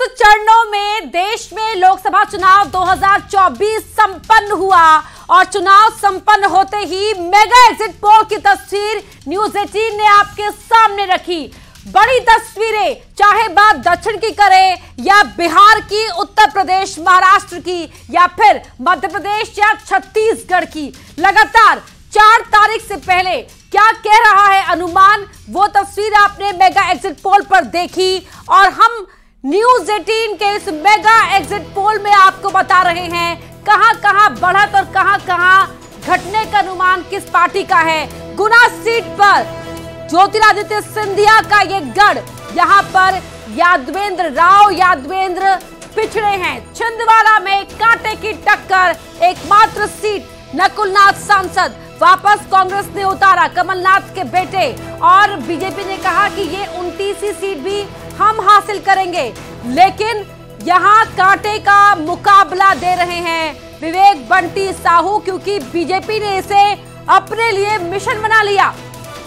सात चरणों में देश में लोकसभा चुनाव 2024 संपन्न हुआ और चुनाव संपन्न होते ही मेगा एग्जिट पोल की तस्वीर न्यूज एटीन ने आपके सामने रखी बड़ी तस्वीरें चाहे बात दक्षिण की करें या बिहार की उत्तर प्रदेश महाराष्ट्र की या फिर मध्य प्रदेश या छत्तीसगढ़ की लगातार चार तारीख से पहले क्या कह रहा है अनुमान वो तस्वीर आपने मेगा एग्जिट पोल पर देखी और हम न्यूज 18 के इस मेगा एग्जिट पोल में आपको बता रहे हैं कहां कहां बढ़त और कहां कहां घटने का अनुमान किस पार्टी का है गुना सीट पर ज्योतिरादित्य सिंधिया का ये गढ़ यहां पर यादवेंद्र राव यादवेंद्र पिछड़े हैं छिंदवाड़ा में कांटे की टक्कर एकमात्र सीट नकुलनाथ सांसद वापस कांग्रेस ने उतारा कमलनाथ के बेटे और बीजेपी ने कहा कि ये उनतीसवीं सीट भी हम हासिल करेंगे लेकिन यहां कांटे का मुकाबला दे रहे हैं विवेक बंटी साहू क्योंकि बीजेपी ने इसे अपने लिए मिशन बना लिया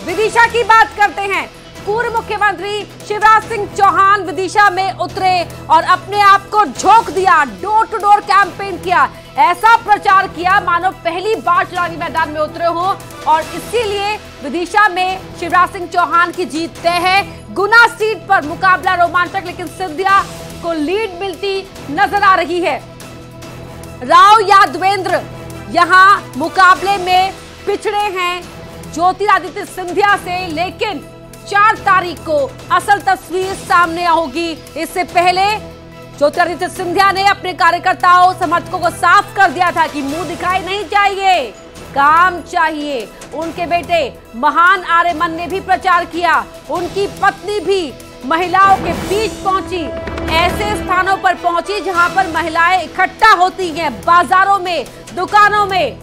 विदिशा की बात करते हैं पूर्व मुख्यमंत्री शिवराज सिंह चौहान विदिशा में उतरे और अपने आप को झोंक दिया डोर टू डोर कैंपेन किया ऐसा प्रचार किया मानो पहली बार चुनावी मैदान में उतरे हो और इसीलिए विदिशा में शिवराज सिंह चौहान की जीत तय है गुना सीट पर मुकाबला रोमांचक लेकिन सिंधिया को लीड मिलती नजर आ रही है राव यादवेंद्र यहां मुकाबले में पिछड़े हैं ज्योतिरादित्य सिंधिया से लेकिन चार तारीख को असल तस्वीर सामने आओगी इससे पहले ज्योतिरादित्य सिंधिया ने अपने कार्यकर्ताओं समर्थकों को साफ कर दिया था कि मुंह दिखाई नहीं चाहिए काम चाहिए उनके बेटे महान आर्यमन ने भी प्रचार किया उनकी पत्नी भी महिलाओं के बीच पहुंची ऐसे स्थानों पर पहुंची जहां पर महिलाएं इकट्ठा होती हैं बाजारों में दुकानों में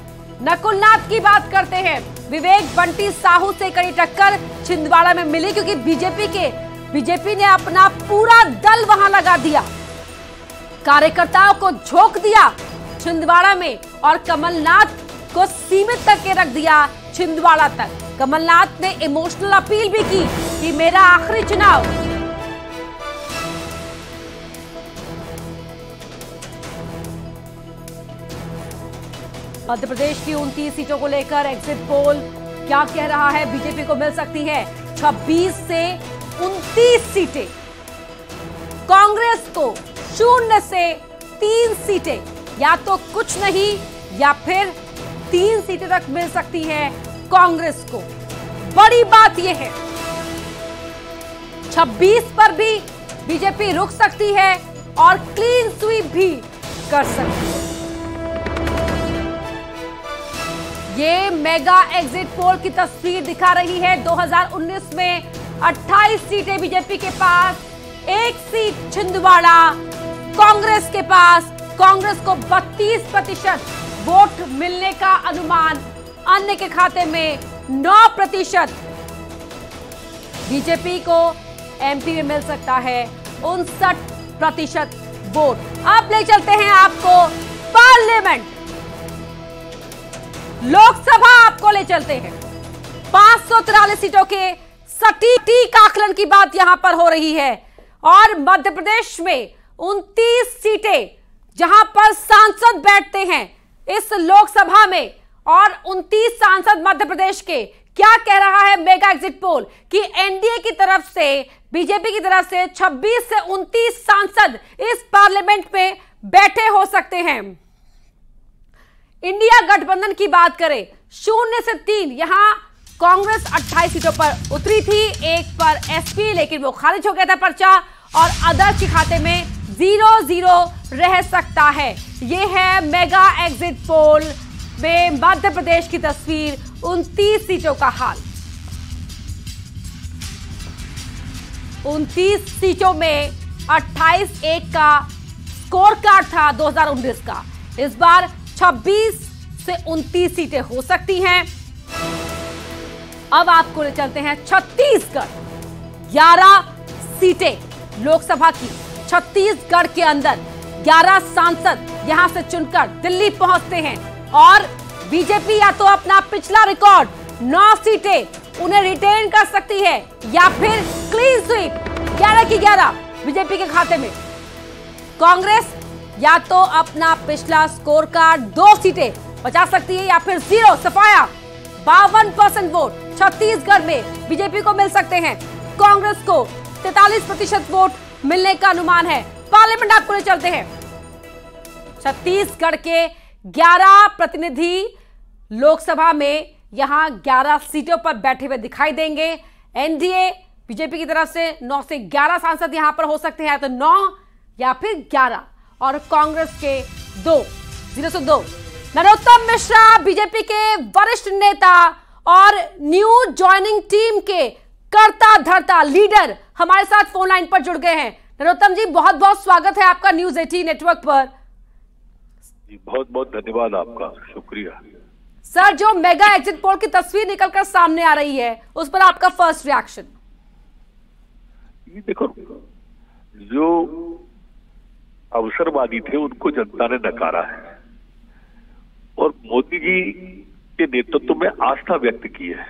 नकुलनाथ की बात करते हैं विवेक बंटी साहू से कड़ी टक्कर छिंदवाड़ा में मिली क्योंकि बीजेपी के बीजेपी ने अपना पूरा दल वहां लगा दिया कार्यकर्ताओं को झोंक दिया छिंदवाड़ा में और कमलनाथ को सीमित करके रख दिया छिंदवाड़ा तक कमलनाथ ने इमोशनल अपील भी की कि मेरा आखिरी चुनाव मध्य प्रदेश की उनतीस सीटों को लेकर एग्जिट पोल क्या कह रहा है बीजेपी को मिल सकती है 26 से उनतीस सीटें कांग्रेस को शून्य से तीन सीटें या तो कुछ नहीं या फिर तीन सीटें तक मिल सकती है कांग्रेस को बड़ी बात यह है 26 पर भी बीजेपी रुक सकती है और क्लीन स्वीप भी कर सकती है ये मेगा एग्जिट पोल की तस्वीर दिखा रही है 2019 में 28 सीटें बीजेपी के पास एक सीट छिंदवाड़ा कांग्रेस के पास कांग्रेस को 32 प्रतिशत वोट मिलने का अनुमान अन्य के खाते में 9 प्रतिशत बीजेपी को एमपी में मिल सकता है उनसठ प्रतिशत वोट अब ले चलते हैं आपको पार्लियामेंट लोकसभा आपको ले चलते हैं पांच सीटों के सटीक आकलन की बात यहां पर हो रही है और मध्य प्रदेश में उनतीस सीटें जहां पर सांसद बैठते हैं इस लोकसभा में और उनतीस सांसद मध्य प्रदेश के क्या कह रहा है मेगा एग्जिट पोल कि एनडीए की तरफ से बीजेपी की तरफ से 26 से 29 सांसद इस पार्लियामेंट में बैठे हो सकते हैं इंडिया गठबंधन की बात करें शून्य से तीन यहां कांग्रेस 28 सीटों पर उतरी थी एक पर एसपी लेकिन वो खारिज हो गया था पर्चा और अदर के खाते में जीरो जीरो रह सकता है ये है मेगा एग्जिट पोल में मध्य प्रदेश की तस्वीर उनतीस सीटों का हाल उनतीस सीटों में 28 एक का स्कोर कार्ड था 2019 का इस बार 26 अच्छा, से 29 सीटें हो सकती हैं अब आपको ले चलते हैं छत्तीसगढ़ 11 सीटें लोकसभा की छत्तीसगढ़ के अंदर 11 सांसद यहां से चुनकर दिल्ली पहुंचते हैं और बीजेपी या तो अपना पिछला रिकॉर्ड 9 सीटें उन्हें रिटेन कर सकती है या फिर क्लीन स्वीप 11 की 11 बीजेपी के खाते में कांग्रेस या तो अपना पिछला स्कोर कार्ड दो सीटें बचा सकती है या फिर जीरो सफाया बावन परसेंट वोट छत्तीसगढ़ में बीजेपी को मिल सकते हैं कांग्रेस को तैतालीस प्रतिशत वोट मिलने का अनुमान है पार्लियामेंट आपको ले चलते हैं छत्तीसगढ़ के 11 प्रतिनिधि लोकसभा में यहां 11 सीटों पर बैठे हुए दिखाई देंगे एनडीए बीजेपी की तरफ से 9 से 11 सांसद यहां पर हो सकते हैं तो 9 या फिर 11 और कांग्रेस के दो जीरो से दो नरोत्तम मिश्रा बीजेपी के वरिष्ठ नेता और न्यू ज्वाइनिंग टीम के करता धरता लीडर हमारे साथ फोन लाइन पर जुड़ गए हैं नरोत्तम जी बहुत बहुत स्वागत है आपका न्यूज एटी नेटवर्क पर बहुत बहुत धन्यवाद आपका शुक्रिया सर जो मेगा एग्जिट पोल की तस्वीर निकलकर सामने आ रही है उस पर आपका फर्स्ट रिएक्शन देखो जो अवसरवादी थे उनको जनता ने नकारा है और मोदी जी के नेतृत्व में आस्था व्यक्त की है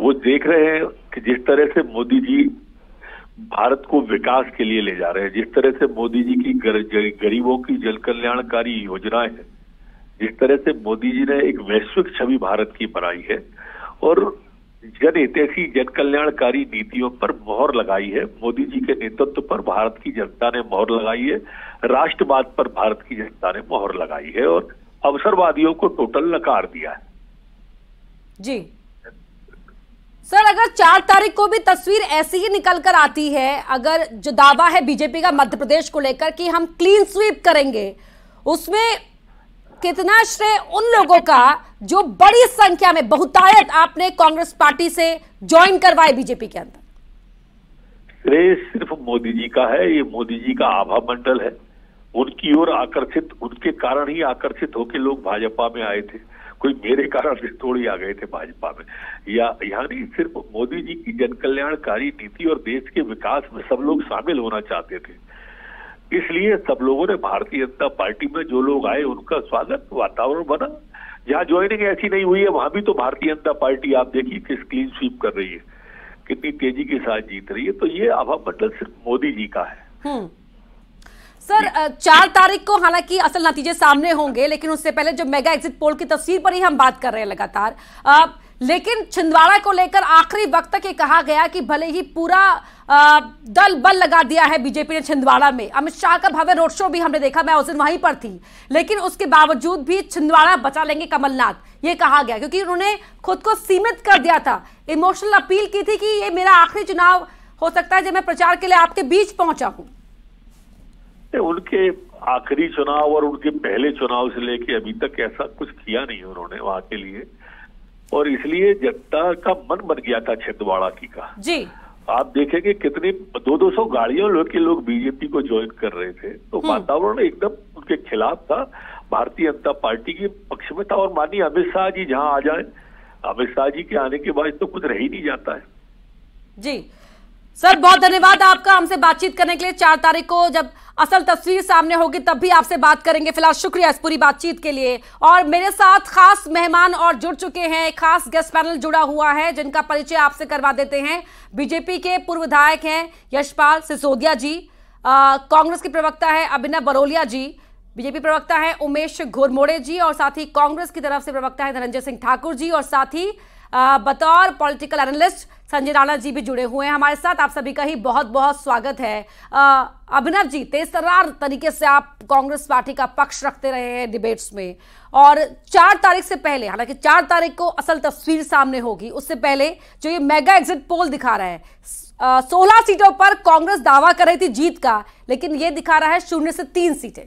वो देख रहे हैं कि जिस तरह से मोदी जी भारत को विकास के लिए ले जा रहे हैं जिस तरह से मोदी जी की गर, गरीबों की जन कल्याणकारी योजनाएं हैं जिस तरह से मोदी जी ने एक वैश्विक छवि भारत की बनाई है और जन हितैषी जन कल्याणकारी नीतियों पर मोहर लगाई है मोदी जी के नेतृत्व पर भारत की जनता ने मोहर लगाई है राष्ट्रवाद पर भारत की जनता ने मोहर लगाई है और अवसरवादियों को टोटल नकार दिया है जी सर अगर चार तारीख को भी तस्वीर ऐसी ही निकल कर आती है अगर जो दावा है बीजेपी का मध्य प्रदेश को लेकर कि हम क्लीन स्वीप करेंगे उसमें कितना श्रेय उन लोगों का जो बड़ी संख्या में बहुतायत आपने कांग्रेस पार्टी से ज्वाइन करवाए बीजेपी के अंदर श्रेय सिर्फ मोदी जी का है ये मोदी जी का आभा मंडल है उनकी ओर आकर्षित उनके कारण ही आकर्षित होकर लोग भाजपा में आए थे कोई मेरे कारण से थोड़ी आ गए थे भाजपा में या यानी सिर्फ मोदी जी की जनकल्याणकारी नीति और देश के विकास में सब लोग शामिल होना चाहते थे इसलिए सब लोगों ने भारतीय जनता पार्टी में जो लोग आए उनका स्वागत वातावरण बना जहां ज्वाइनिंग ऐसी नहीं हुई है वहां भी तो भारतीय जनता पार्टी आप देखिए किस क्लीन स्वीप कर रही है कितनी तेजी के साथ जीत रही है तो ये अब मतलब सिर्फ मोदी जी का है हम्म। सर चार तारीख को हालांकि असल नतीजे सामने होंगे लेकिन उससे पहले जो मेगा एग्जिट पोल की तस्वीर पर ही हम बात कर रहे हैं लगातार लेकिन छिंदवाड़ा को लेकर आखिरी वक्त तक ये कहा गया कि भले ही पूरा दल बल लगा दिया है बीजेपी ने छिंदवाड़ा में अमित शाह का भव्य रोड शो भी हमने देखा मैं उस दिन वहीं पर थी लेकिन उसके बावजूद भी छिंदवाड़ा बचा लेंगे कमलनाथ ये कहा गया क्योंकि उन्होंने खुद को सीमित कर दिया था इमोशनल अपील की थी कि ये मेरा आखिरी चुनाव हो सकता है जब मैं प्रचार के लिए आपके बीच पहुंचा हूं उनके आखिरी चुनाव और उनके पहले चुनाव से लेके अभी तक ऐसा कुछ किया नहीं उन्होंने वहां के लिए और इसलिए जनता का मन बन गया था छिंदवाड़ा की का जी आप देखेंगे कितने दो दो सौ गाड़ियों लोग के लोग बीजेपी को ज्वाइन कर रहे थे तो हम्म। वातावरण एकदम उनके खिलाफ था भारतीय जनता पार्टी के पक्ष में था और माननीय अमित शाह जी जहाँ आ जाए अमित शाह जी के आने के बाद तो कुछ रह ही नहीं जाता है जी सर बहुत धन्यवाद आपका हमसे बातचीत करने के लिए चार तारीख को जब असल तस्वीर सामने होगी तब भी आपसे बात करेंगे फिलहाल शुक्रिया इस पूरी बातचीत के लिए और मेरे साथ खास मेहमान और जुड़ चुके हैं खास गेस्ट पैनल जुड़ा हुआ है जिनका परिचय आपसे करवा देते हैं बीजेपी के पूर्व विधायक हैं यशपाल सिसोदिया जी कांग्रेस के प्रवक्ता है अभिनव बरोलिया जी बीजेपी प्रवक्ता है उमेश घोरमोड़े जी और साथ ही कांग्रेस की तरफ से प्रवक्ता है धनंजय सिंह ठाकुर जी और साथ ही बतौर पॉलिटिकल एनालिस्ट संजय राणा जी भी जुड़े हुए हैं हमारे साथ आप सभी का ही बहुत बहुत स्वागत है अभिनव जी तेज तरार तरीके से आप कांग्रेस पार्टी का पक्ष रखते रहे हैं डिबेट्स में और चार तारीख से पहले हालांकि चार तारीख को असल तस्वीर सामने होगी उससे पहले जो ये मेगा एग्जिट पोल दिखा रहा है सोलह सीटों पर कांग्रेस दावा कर रही थी जीत का लेकिन ये दिखा रहा है शून्य से तीन सीटें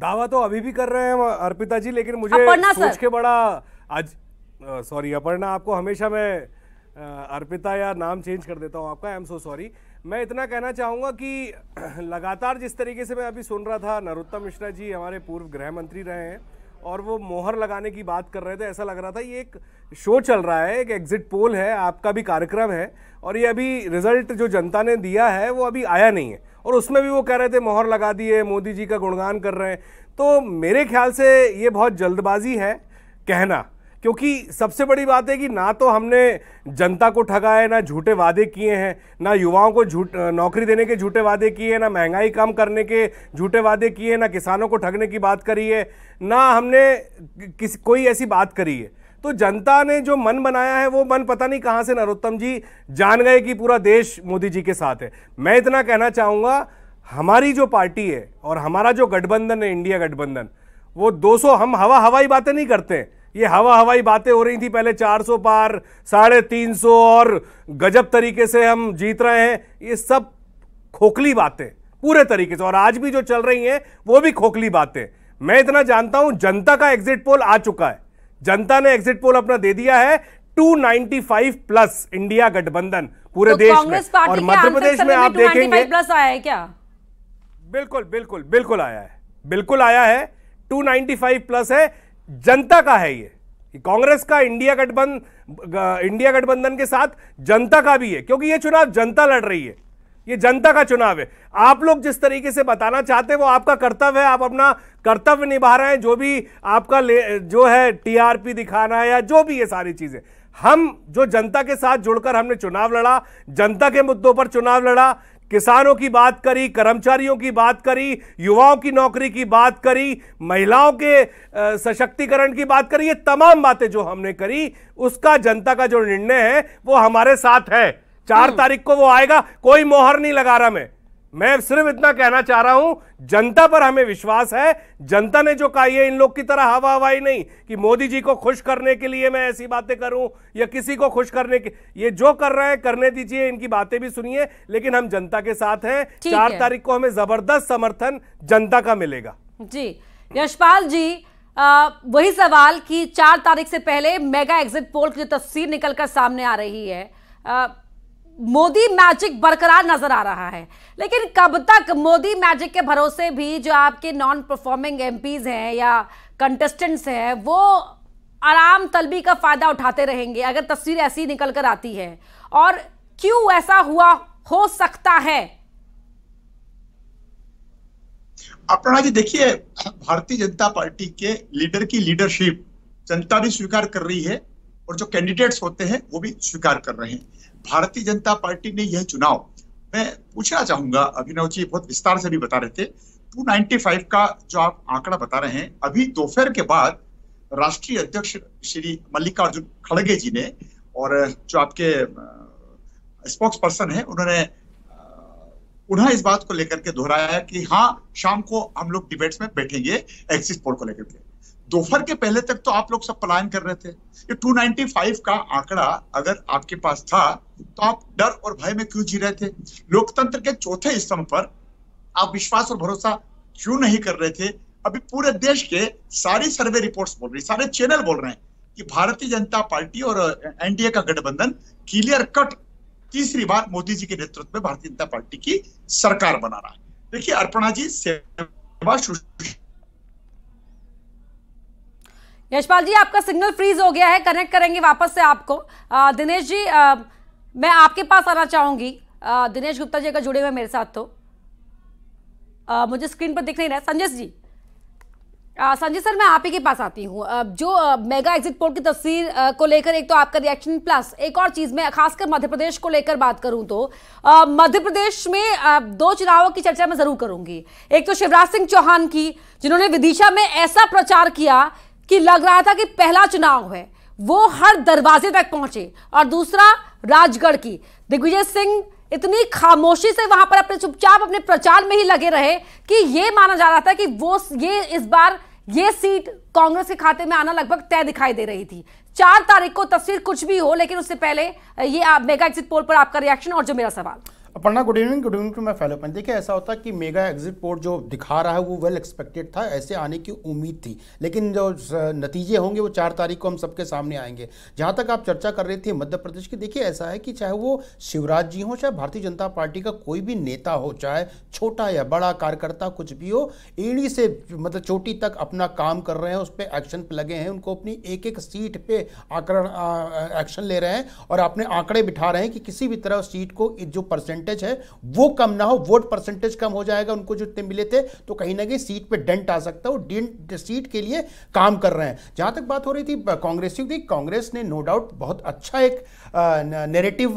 दावा तो अभी भी कर रहे हैं अर्पिता जी लेकिन मुझे सोच के बड़ा आज सॉरी अपर्णा आपको हमेशा मैं अर्पिता या नाम चेंज कर देता हूँ आपका आई एम सो सॉरी मैं इतना कहना चाहूँगा कि लगातार जिस तरीके से मैं अभी सुन रहा था नरोत्तम मिश्रा जी हमारे पूर्व गृह मंत्री रहे हैं और वो मोहर लगाने की बात कर रहे थे ऐसा लग रहा था ये एक शो चल रहा है एक एग्जिट पोल है आपका भी कार्यक्रम है और ये अभी रिजल्ट जो जनता ने दिया है वो अभी आया नहीं है और उसमें भी वो कह रहे थे मोहर लगा दी है मोदी जी का गुणगान कर रहे हैं तो मेरे ख्याल से ये बहुत जल्दबाजी है कहना क्योंकि सबसे बड़ी बात है कि ना तो हमने जनता को ठगा है ना झूठे वादे किए हैं ना युवाओं को झूठ नौकरी देने के झूठे वादे किए हैं ना महंगाई कम करने के झूठे वादे किए हैं ना किसानों को ठगने की बात करी है ना हमने किसी कोई ऐसी बात करी है तो जनता ने जो मन बनाया है वो मन पता नहीं कहां से नरोत्तम जी जान गए कि पूरा देश मोदी जी के साथ है मैं इतना कहना चाहूंगा हमारी जो पार्टी है और हमारा जो गठबंधन है इंडिया गठबंधन वो 200 हम हवा हवाई बातें नहीं करते ये हवा हवाई बातें हो रही थी पहले 400 पार साढ़े तीन और गजब तरीके से हम जीत रहे हैं ये सब खोखली बातें पूरे तरीके से और आज भी जो चल रही हैं वो भी खोखली बातें मैं इतना जानता हूं जनता का एग्जिट पोल आ चुका है जनता ने एग्जिट पोल अपना दे दिया है 295 प्लस इंडिया गठबंधन पूरे तो देश में और मध्य प्रदेश में आप देखेंगे प्लस आया है क्या बिल्कुल बिल्कुल बिल्कुल आया है बिल्कुल आया है 295 प्लस है जनता का है ये कांग्रेस का इंडिया गठबंधन इंडिया गठबंधन के साथ जनता का भी है क्योंकि ये चुनाव जनता लड़ रही है ये जनता का चुनाव है आप लोग जिस तरीके से बताना चाहते हैं वो आपका कर्तव्य है आप अपना कर्तव्य निभा रहे हैं जो भी आपका जो है टीआरपी दिखाना है या जो भी ये सारी चीज़ें हम जो जनता के साथ जुड़कर हमने चुनाव लड़ा जनता के मुद्दों पर चुनाव लड़ा किसानों की बात करी कर्मचारियों की बात करी युवाओं की नौकरी की बात करी महिलाओं के सशक्तिकरण की बात करी ये तमाम बातें जो हमने करी उसका जनता का जो निर्णय है वो हमारे साथ है चार हम्म। तारीख को वो आएगा कोई मोहर नहीं लगा रहा मैं मैं सिर्फ इतना कहना चाह रहा हूं जनता पर हमें विश्वास है जनता ने जो कहा है इन लोग की तरह हवा हवाई नहीं कि मोदी जी को खुश करने के लिए मैं ऐसी बातें करूं या किसी को खुश करने के ये जो कर रहे हैं करने दीजिए इनकी बातें भी सुनिए लेकिन हम जनता के साथ हैं चार है। तारीख को हमें जबरदस्त समर्थन जनता का मिलेगा जी यशपाल जी आ, वही सवाल की चार तारीख से पहले मेगा एग्जिट पोल की तस्वीर निकलकर सामने आ रही है आ, मोदी मैजिक बरकरार नजर आ रहा है लेकिन कब तक मोदी मैजिक के भरोसे भी जो आपके नॉन परफॉर्मिंग एमपीज हैं या कंटेस्टेंट्स हैं वो आराम तलबी का फ़ायदा उठाते रहेंगे अगर तस्वीर ऐसी निकल कर आती है और क्यों ऐसा हुआ हो सकता है अपना जी देखिए भारतीय जनता पार्टी के लीडर की लीडरशिप जनता भी स्वीकार कर रही है और जो कैंडिडेट्स होते हैं वो भी स्वीकार कर रहे हैं भारतीय जनता पार्टी ने यह चुनाव मैं पूछना चाहूंगा अभिनव जी बहुत विस्तार से भी बता रहे थे 295 का जो आप आंकड़ा बता रहे हैं अभी दोपहर के बाद राष्ट्रीय अध्यक्ष श्री मल्लिकार्जुन खड़गे जी ने और जो आपके स्पोक्स पर्सन है उन्होंने पुनः इस बात को लेकर के दोहराया कि हाँ शाम को हम लोग डिबेट्स में बैठेंगे एक्सिस पोल को लेकर के दोपहर के पहले तक तो आप लोग सब पलायन कर रहे थे ये 295 का आंकड़ा अगर आपके पास था तो आप डर और भय में क्यों जी रहे थे लोकतंत्र के चौथे स्तंभ पर आप विश्वास और भरोसा क्यों नहीं कर रहे थे अभी पूरे देश के सारी सर्वे रिपोर्ट्स बोल रही सारे चैनल बोल रहे हैं कि भारतीय जनता पार्टी और एनडीए का गठबंधन क्लियर कट तीसरी बार मोदी जी के नेतृत्व में भारतीय जनता पार्टी की सरकार बना रहा है देखिए अर्पणा जी सेवा यशपाल जी आपका सिग्नल फ्रीज हो गया है कनेक्ट करेंगे वापस से आपको आ, दिनेश जी आ, मैं आपके पास आना चाहूँगी दिनेश गुप्ता जी अगर जुड़े हुए मेरे साथ तो आ, मुझे स्क्रीन पर दिख नहीं रहा संजय जी संजय सर मैं आप ही के पास आती हूँ जो मेगा एग्जिट पोल की तस्वीर को लेकर एक तो आपका रिएक्शन प्लस एक और चीज़ मैं खासकर मध्य प्रदेश को लेकर बात करूँ तो मध्य प्रदेश में दो चुनावों की चर्चा मैं ज़रूर करूंगी एक तो शिवराज सिंह चौहान की जिन्होंने विदिशा में ऐसा प्रचार किया कि लग रहा था कि पहला चुनाव है वो हर दरवाजे तक पहुंचे और दूसरा राजगढ़ की दिग्विजय सिंह इतनी खामोशी से वहां पर अपने चुपचाप अपने प्रचार में ही लगे रहे कि ये माना जा रहा था कि वो ये इस बार ये सीट कांग्रेस के खाते में आना लगभग तय दिखाई दे रही थी चार तारीख को तस्वीर कुछ भी हो लेकिन उससे पहले ये मेगा एग्जिट पोल पर आपका रिएक्शन और जो मेरा सवाल अपना good evening good evening to my fellow point देखिए ऐसा होता है कि मेगा एग्जिट पोर्ट जो दिखा रहा है वो वेल एक्सपेक्टेड था ऐसे आने की उम्मीद थी लेकिन जो नतीजे होंगे वो चार तारीख को हम सबके सामने आएंगे जहाँ तक आप चर्चा कर रहे थे मध्य प्रदेश की देखिए ऐसा है कि चाहे वो शिवराज जी हों चाहे भारतीय जनता पार्टी का कोई भी नेता हो चाहे छोटा या बड़ा कार्यकर्ता कुछ भी हो ईड़ी से मतलब चोटी तक अपना काम कर रहे हैं उस पर एक्शन पर लगे हैं उनको अपनी एक एक सीट पर आकरण एक्शन ले रहे हैं और अपने आंकड़े बिठा रहे हैं कि किसी भी तरह सीट को जो परसेंट परसेंटेज है वो कम ना हो वोट परसेंटेज कम हो जाएगा उनको जितने मिले थे तो कहीं ना कहीं सीट पर डेंट आ सकता है वो सीट के लिए काम कर रहे हैं जहां तक बात हो रही थी कांग्रेस की कांग्रेस ने नो डाउट बहुत अच्छा एक नेरेटिव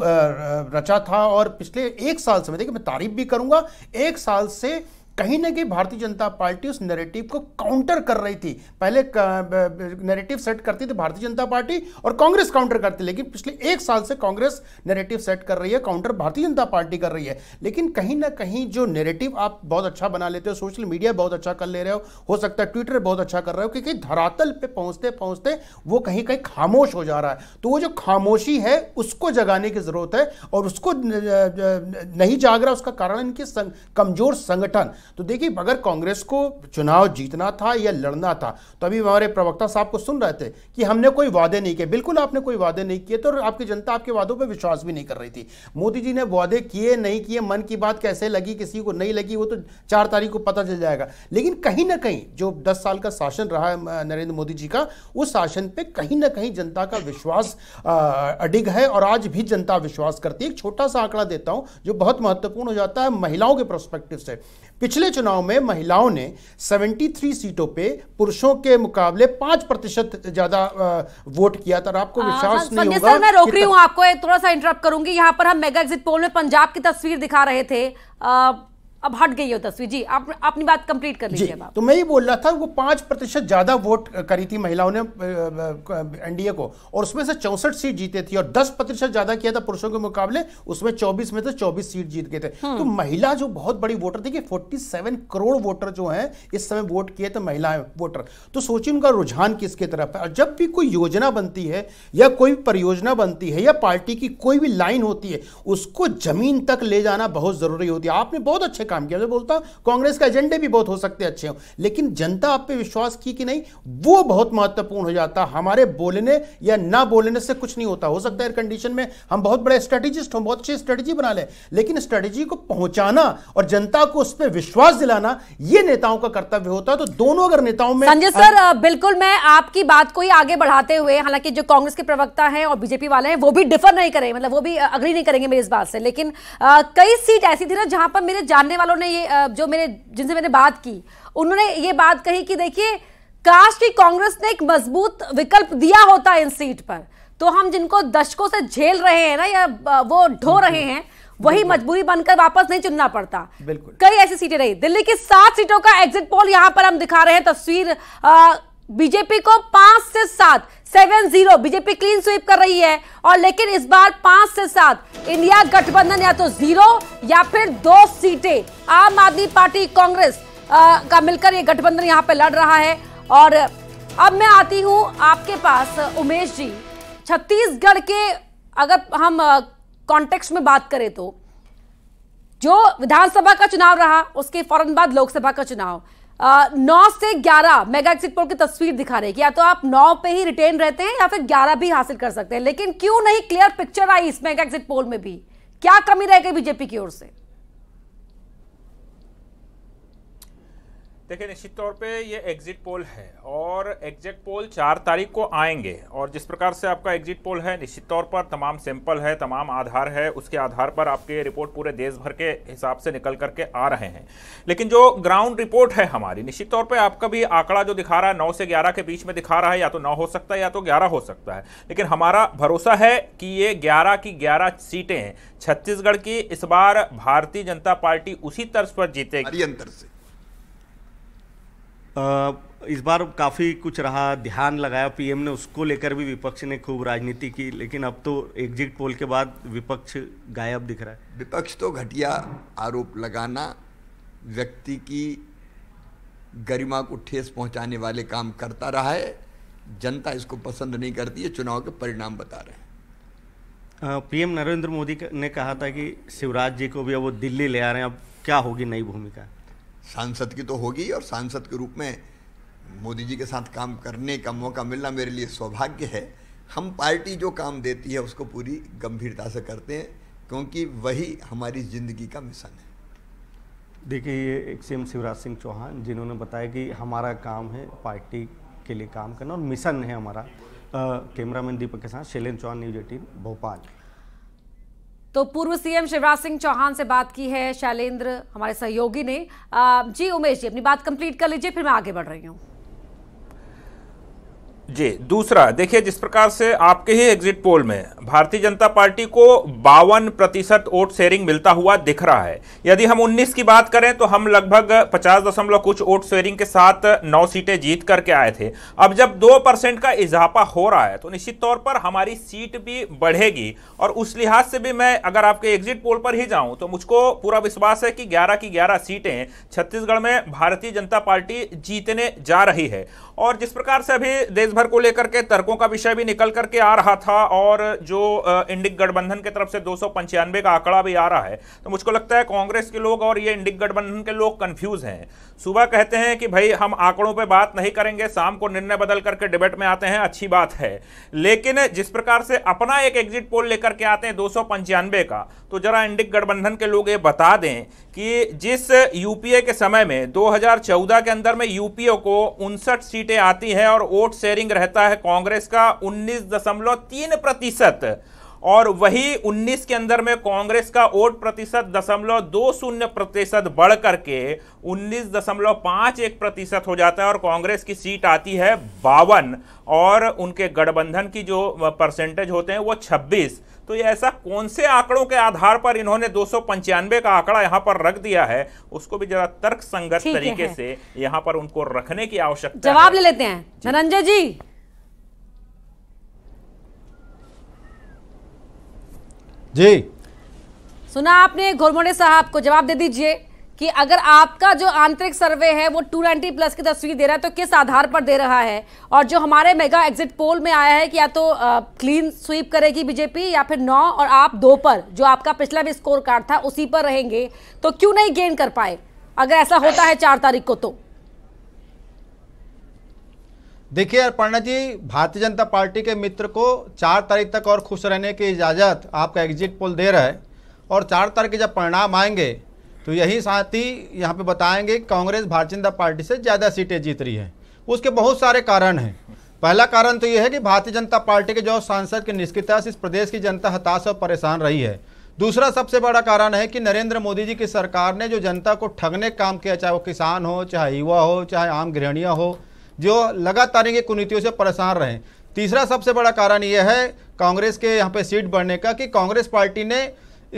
रचा था और पिछले एक साल से मैं देखिए मैं तारीफ भी करूंगा एक साल से कहीं ना कहीं भारतीय जनता पार्टी उस नैरेटिव को काउंटर कर रही थी पहले नैरेटिव सेट करती थी भारतीय जनता पार्टी और कांग्रेस काउंटर करती लेकिन पिछले एक साल से कांग्रेस नैरेटिव सेट कर रही है काउंटर भारतीय जनता पार्टी कर रही है लेकिन कहीं ना कहीं जो नैरेटिव आप बहुत अच्छा बना लेते हो सोशल मीडिया बहुत अच्छा कर ले रहे हो हो सकता है ट्विटर बहुत अच्छा कर रहे हो क्योंकि धरातल पर पहुँचते पहुँचते वो कहीं कहीं खामोश हो जा रहा है तो वो जो खामोशी है उसको जगाने की ज़रूरत है और उसको नहीं जाग रहा उसका कारण इनके संग, कमजोर संगठन तो देखिए अगर कांग्रेस को चुनाव जीतना था या लड़ना था तो अभी हमारे प्रवक्ता साहब को सुन रहे थे कि हमने कोई वादे नहीं किए बिल्कुल आपने कोई वादे नहीं किए तो आपकी जनता आपके वादों पर विश्वास भी नहीं कर रही थी मोदी जी ने वादे किए नहीं किए मन की बात कैसे लगी किसी को नहीं लगी वो तो चार तारीख को पता चल जाएगा लेकिन कहीं ना कहीं जो दस साल का शासन रहा है नरेंद्र मोदी जी का उस शासन पर कहीं ना कहीं जनता का विश्वास अडिग है और आज भी जनता विश्वास करती है एक छोटा सा आंकड़ा देता हूं जो बहुत महत्वपूर्ण हो जाता है महिलाओं के प्रोस्पेक्टिव से पिछले चुनाव में महिलाओं ने 73 सीटों पे पुरुषों के मुकाबले पांच प्रतिशत ज्यादा वोट किया था आपको हाँ, विश्वास नहीं होगा सर मैं रोक रही हूँ आपको थोड़ा सा इंटरप्ट करूंगी यहाँ पर हम मेगा एग्जिट पोल में पंजाब की तस्वीर दिखा रहे थे आ, अब हट गई हो तस्वीर जी आप अपनी बात कंप्लीट कर लीजिए तो मैं ही बोल रहा था वो पांच प्रतिशत ज़्यादा वोट करी थी महिलाओं ने एनडीए को और उसमें से चौसठ सीट जीते थी और दस प्रतिशत ज़्यादा किया था पुरुषों के मुकाबले उसमें चौबीस में से चौबीस सीट जीत गए थे हम्म। तो महिला जो बहुत बड़ी वोटर थी कि फोर्टी करोड़ वोटर जो है इस समय वोट किए थे महिलाएं वोटर तो सोचिए उनका रुझान किसके तरफ है और जब भी कोई योजना बनती है या कोई परियोजना बनती है या पार्टी की कोई भी लाइन होती है उसको जमीन तक ले जाना बहुत ज़रूरी होती है आपने बहुत अच्छे काम किया मैं बोलता हूं कांग्रेस का एजेंडे भी बहुत हो सकते अच्छे हो लेकिन जनता आप पे विश्वास की कि नहीं वो बहुत महत्वपूर्ण हो जाता हमारे बोलने या ना बोलने से कुछ नहीं होता हो सकता है एयर कंडीशन में हम बहुत बड़े स्ट्रेटेजिस्ट हों बहुत अच्छी स्ट्रेटेजी बना लें लेकिन स्ट्रेटेजी को पहुंचाना और जनता को उस पर विश्वास दिलाना ये नेताओं का कर्तव्य होता है तो दोनों अगर नेताओं में संजय सर बिल्कुल मैं आपकी बात को ही आगे बढ़ाते हुए हालांकि जो कांग्रेस के प्रवक्ता हैं और बीजेपी वाले हैं वो भी डिफर नहीं करेंगे मतलब वो भी अग्री नहीं करेंगे मेरी इस बात से लेकिन आ, कई सीट ऐसी थी ना जहां पर मेरे जानने वाले वालों ने ये जो मेरे जिनसे मैंने बात की उन्होंने ये बात कही कि देखिए काश की कांग्रेस ने एक मजबूत विकल्प दिया होता इन सीट पर तो हम जिनको दशकों से झेल रहे हैं ना या वो ढो रहे हैं वही मजबूरी बनकर वापस नहीं चुनना पड़ता बिल्कुल कई ऐसी सीटें रही दिल्ली की सात सीटों का एग्जिट पोल यहां पर हम दिखा रहे हैं तस्वीर बीजेपी को पांच से सात seven zero BJP clean sweep कर रही है और लेकिन इस बार पांच से सात इंडिया गठबंधन या तो जीरो या फिर दो सीटें आम आदमी पार्टी कांग्रेस का मिलकर ये गठबंधन यहां पे लड़ रहा है और अब मैं आती हूं आपके पास उमेश जी छत्तीसगढ़ के अगर हम कॉन्टेक्स्ट में बात करें तो जो विधानसभा का चुनाव रहा उसके फौरन बाद लोकसभा का चुनाव नौ से ग्यारह मेगा एग्जिट पोल की तस्वीर दिखा रही है या तो आप नौ पे ही रिटेन रहते हैं या फिर ग्यारह भी हासिल कर सकते हैं लेकिन क्यों नहीं क्लियर पिक्चर आई इस मेगा एग्जिट पोल में भी क्या कमी रह गई बीजेपी की ओर से देखिए निश्चित तौर पे ये एग्जिट पोल है और एग्जिट पोल चार तारीख को आएंगे और जिस प्रकार से आपका एग्जिट पोल है निश्चित तौर पर तमाम सैंपल है तमाम आधार है उसके आधार पर आपके रिपोर्ट पूरे देश भर के हिसाब से निकल करके आ रहे हैं लेकिन जो ग्राउंड रिपोर्ट है हमारी निश्चित तौर पर आपका भी आंकड़ा जो दिखा रहा है नौ से ग्यारह के बीच में दिखा रहा है या तो नौ हो सकता है या तो ग्यारह हो सकता है लेकिन हमारा भरोसा है कि ये ग्यारह की ग्यारह सीटें छत्तीसगढ़ की इस बार भारतीय जनता पार्टी उसी तर्ज पर जीतेगी अंतर से इस बार काफ़ी कुछ रहा ध्यान लगाया पीएम ने उसको लेकर भी विपक्ष ने खूब राजनीति की लेकिन अब तो एग्जिट पोल के बाद विपक्ष गायब दिख रहा है विपक्ष तो घटिया आरोप लगाना व्यक्ति की गरिमा को ठेस पहुंचाने वाले काम करता रहा है जनता इसको पसंद नहीं करती है चुनाव के परिणाम बता रहे हैं पीएम नरेंद्र मोदी ने कहा था कि शिवराज जी को भी अब वो दिल्ली ले आ रहे हैं अब क्या होगी नई भूमिका सांसद की तो होगी और सांसद के रूप में मोदी जी के साथ काम करने का मौका मिलना मेरे लिए सौभाग्य है हम पार्टी जो काम देती है उसको पूरी गंभीरता से करते हैं क्योंकि वही हमारी ज़िंदगी का मिशन है देखिए ये एक सीएम शिवराज सिंह चौहान जिन्होंने बताया कि हमारा काम है पार्टी के लिए काम करना और मिशन है हमारा कैमरामैन दीपक के साथ शैलेन्द्र चौहान न्यूज एटीन भोपाल तो पूर्व सीएम शिवराज सिंह चौहान से बात की है शैलेंद्र हमारे सहयोगी ने जी उमेश जी अपनी बात कंप्लीट कर लीजिए फिर मैं आगे बढ़ रही हूँ जी दूसरा देखिए जिस प्रकार से आपके ही एग्जिट पोल में भारतीय जनता पार्टी को बावन प्रतिशत वोट शेयरिंग मिलता हुआ दिख रहा है यदि हम 19 की बात करें तो हम लगभग 50 दशमलव कुछ वोट शेयरिंग के साथ नौ सीटें जीत करके आए थे अब जब दो परसेंट का इजाफा हो रहा है तो निश्चित तौर पर हमारी सीट भी बढ़ेगी और उस लिहाज से भी मैं अगर आपके एग्जिट पोल पर ही जाऊँ तो मुझको पूरा विश्वास है कि ग्यारह की ग्यारह सीटें छत्तीसगढ़ में भारतीय जनता पार्टी जीतने जा रही है और जिस प्रकार से अभी देश भर को लेकर के तर्कों का विषय भी निकल करके आ रहा था और जो इंडिक गठबंधन की तरफ से दो का आंकड़ा भी आ रहा है तो मुझको लगता है कांग्रेस के लोग और ये इंडिक गठबंधन के लोग कन्फ्यूज हैं सुबह कहते हैं कि भाई हम आंकड़ों पे बात नहीं करेंगे शाम को निर्णय बदल करके डिबेट में आते हैं अच्छी बात है लेकिन जिस प्रकार से अपना एक एग्जिट पोल लेकर के आते हैं दो का तो जरा इंडिक गठबंधन के लोग ये बता दें कि जिस यूपीए के समय में 2014 के अंदर में यूपीए को उनसठ सीटें आती हैं और वोट शेयरिंग रहता है कांग्रेस का उन्नीस प्रतिशत और वही 19 के अंदर में कांग्रेस का वोट प्रतिशत दशमलव दो शून्य प्रतिशत बढ़ करके उन्नीस दशमलव पाँच एक प्रतिशत हो जाता है और कांग्रेस की सीट आती है बावन और उनके गठबंधन की जो परसेंटेज होते हैं वो 26 तो ये ऐसा कौन से आंकड़ों के आधार पर इन्होंने दो का आंकड़ा यहाँ पर रख दिया है उसको भी जरा तर्क संगत तरीके से यहाँ पर उनको रखने की आवश्यकता जवाब ले लेते हैं धनंजय जी जी सुना आपने घोरमोड़े साहब को जवाब दे दीजिए कि अगर आपका जो आंतरिक सर्वे है वो 290 प्लस की तस्वीर दे रहा है तो किस आधार पर दे रहा है और जो हमारे मेगा एग्जिट पोल में आया है कि या तो आ, क्लीन स्वीप करेगी बीजेपी या फिर नौ और आप दो पर जो आपका पिछला भी स्कोर कार्ड था उसी पर रहेंगे तो क्यों नहीं गेन कर पाए अगर ऐसा होता है चार तारीख को तो देखिए अर्पणा जी भारतीय जनता पार्टी के मित्र को चार तारीख तक और खुश रहने की इजाज़त आपका एग्जिट पोल दे रहा है और चार तारीख के जब परिणाम आएंगे तो यही साथ ही यहाँ पे बताएंगे कांग्रेस भारतीय जनता पार्टी से ज़्यादा सीटें जीत रही है उसके बहुत सारे कारण हैं पहला कारण तो यह है कि भारतीय जनता पार्टी के जो सांसद की निष्क्रियता से इस प्रदेश की जनता हताश और परेशान रही है दूसरा सबसे बड़ा कारण है कि नरेंद्र मोदी जी की सरकार ने जो जनता को ठगने काम किया चाहे वो किसान हो चाहे युवा हो चाहे आम गृहणियाँ हो जो लगातार इनकी कुनीतियों से परेशान रहे तीसरा सबसे बड़ा कारण यह है कांग्रेस के यहाँ पे सीट बढ़ने का कि कांग्रेस पार्टी ने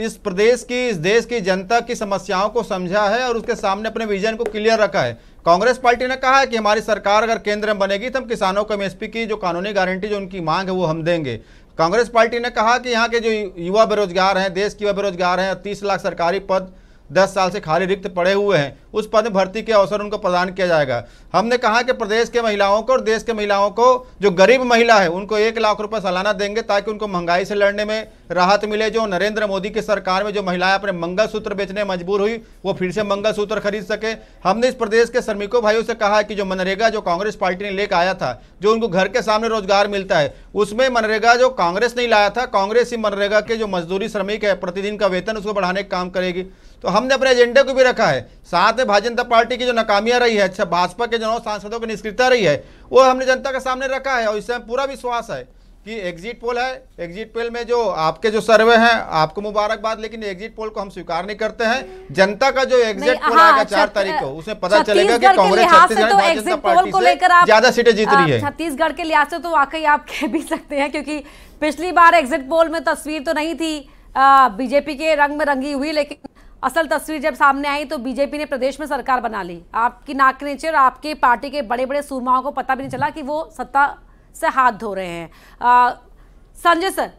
इस प्रदेश की इस देश की जनता की समस्याओं को समझा है और उसके सामने अपने विजन को क्लियर रखा है कांग्रेस पार्टी ने कहा है कि हमारी सरकार अगर केंद्र में बनेगी तो हम किसानों को एमएसपी की जो कानूनी गारंटी जो उनकी मांग है वो हम देंगे कांग्रेस पार्टी ने कहा कि यहाँ के जो युवा बेरोजगार हैं देश के युवा बेरोजगार हैं तीस लाख सरकारी पद दस साल से खाली रिक्त पड़े हुए हैं उस पद में भर्ती के अवसर उनको प्रदान किया जाएगा हमने कहा कि प्रदेश के महिलाओं को और देश के महिलाओं को जो गरीब महिला है उनको एक लाख रुपए सालाना देंगे ताकि उनको महंगाई से लड़ने में राहत मिले जो नरेंद्र मोदी की सरकार में जो महिलाएं अपने मंगलसूत्र बेचने मजबूर हुई वो फिर से मंगलसूत्र खरीद सके हमने इस प्रदेश के श्रमिकों भाइयों से कहा कि जो मनरेगा जो कांग्रेस पार्टी ने लेकर आया था जो उनको घर के सामने रोजगार मिलता है उसमें मनरेगा जो कांग्रेस ने लाया था कांग्रेस ही मनरेगा के जो मजदूरी श्रमिक है प्रतिदिन का वेतन उसको बढ़ाने का काम करेगी तो हमने अपने एजेंडे को भी रखा है साथ में भारतीय जनता पार्टी की जो नाकामियां रही है अच्छा भाजपा के जो सांसदों की निष्क्रियता रही है वो हमने जनता के सामने रखा है और इससे पूरा विश्वास है कि एग्जिट पोल है एग्जिट पोल में जो आपके जो सर्वे हैं आपको मुबारकबाद लेकिन एग्जिट पोल को हम स्वीकार नहीं करते हैं जनता का जो एग्जिट पोल आएगा हाँ, चार तारीख को उसमें पता चलेगा कि कांग्रेस छत्तीसगढ़ तो पोल को लेकर ज्यादा सीटें जीत रही हाँ, है छत्तीसगढ़ के लिहाज से तो वाकई आप कह भी सकते हैं क्योंकि पिछली बार एग्जिट पोल में तस्वीर तो नहीं थी बीजेपी के रंग में रंगी हुई लेकिन असल तस्वीर जब सामने आई तो बीजेपी ने प्रदेश में सरकार बना ली आपकी नाक नीचे और आपके पार्टी के बड़े बड़े सूरमाओं को पता भी नहीं चला कि वो सत्ता से हाथ धो रहे हैं संजय सर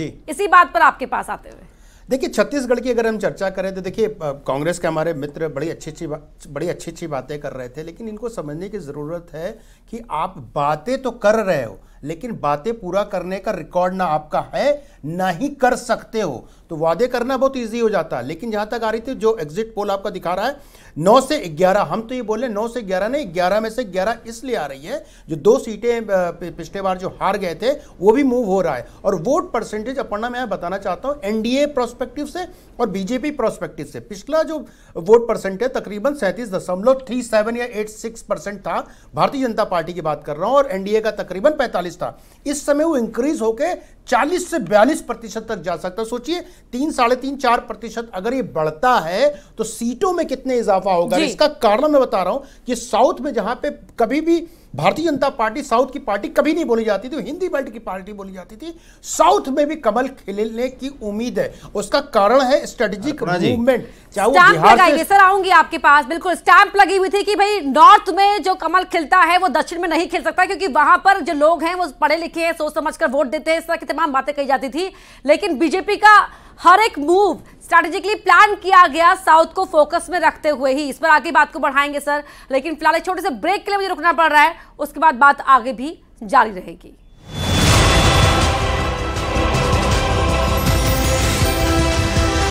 जी इसी बात पर आपके पास आते हुए देखिए छत्तीसगढ़ की अगर हम चर्चा करें तो देखिए कांग्रेस के हमारे मित्र बड़ी अच्छी अच्छी बड़ी अच्छी अच्छी बातें कर रहे थे लेकिन इनको समझने की ज़रूरत है कि आप बातें तो कर रहे हो लेकिन बातें पूरा करने का रिकॉर्ड ना आपका है ना ही कर सकते हो तो वादे करना बहुत ईजी हो जाता है लेकिन जहां तक आ रही थी जो एग्जिट पोल आपका दिखा रहा है नौ से ग्यारह हम तो ये बोले नौ से ग्यारह नहीं ग्यारह में से ग्यारह इसलिए आ रही है जो दो सीटें पिछले बार जो हार गए थे वो भी मूव हो रहा है और वोट परसेंटेज अपना मैं बताना चाहता हूं एनडीए प्रोस्पेक्टिव से और बीजेपी प्रोस्पेक्टिव से पिछला जो वोट परसेंट है तकरीबन सैंतीस दशमलव थ्री सेवन या एट सिक्स परसेंट था भारतीय जनता पार्टी की बात कर रहा हूं और एनडीए का तकरीबन पैंतालीस था इस समय वो इंक्रीज होकर चालीस से बयालीस प्रतिशत तक जा सकता है सोचिए तीन साढ़े तीन चार प्रतिशत अगर ये बढ़ता है तो सीटों में कितने इजाफा होगा इसका कारण मैं बता रहा हूं कि साउथ में जहां पे कभी भी भारतीय जनता पार्टी साउथ की पार्टी कभी नहीं बोली जाती थी हिंदी बेल्ट की पार्टी बोली जाती थी साउथ में भी कमल खिलने की उम्मीद है उसका कारण है हाँ, स्ट्रेटेजिक मूवमेंट लगाइए सर आऊंगी आपके पास बिल्कुल स्टैंप लगी हुई थी कि भाई नॉर्थ में जो कमल खिलता है वो दक्षिण में नहीं खिल सकता क्योंकि वहां पर जो लोग हैं वो पढ़े लिखे हैं सोच समझ वोट देते हैं इस तरह की तमाम बातें कही जाती थी लेकिन बीजेपी का हर एक मूव स्ट्रैटेजिकली प्लान किया गया साउथ को फोकस में रखते हुए ही इस पर आगे बात को बढ़ाएंगे सर लेकिन फिलहाल एक छोटे से ब्रेक के लिए मुझे रुकना पड़ रहा है उसके बाद बात आगे भी जारी रहेगी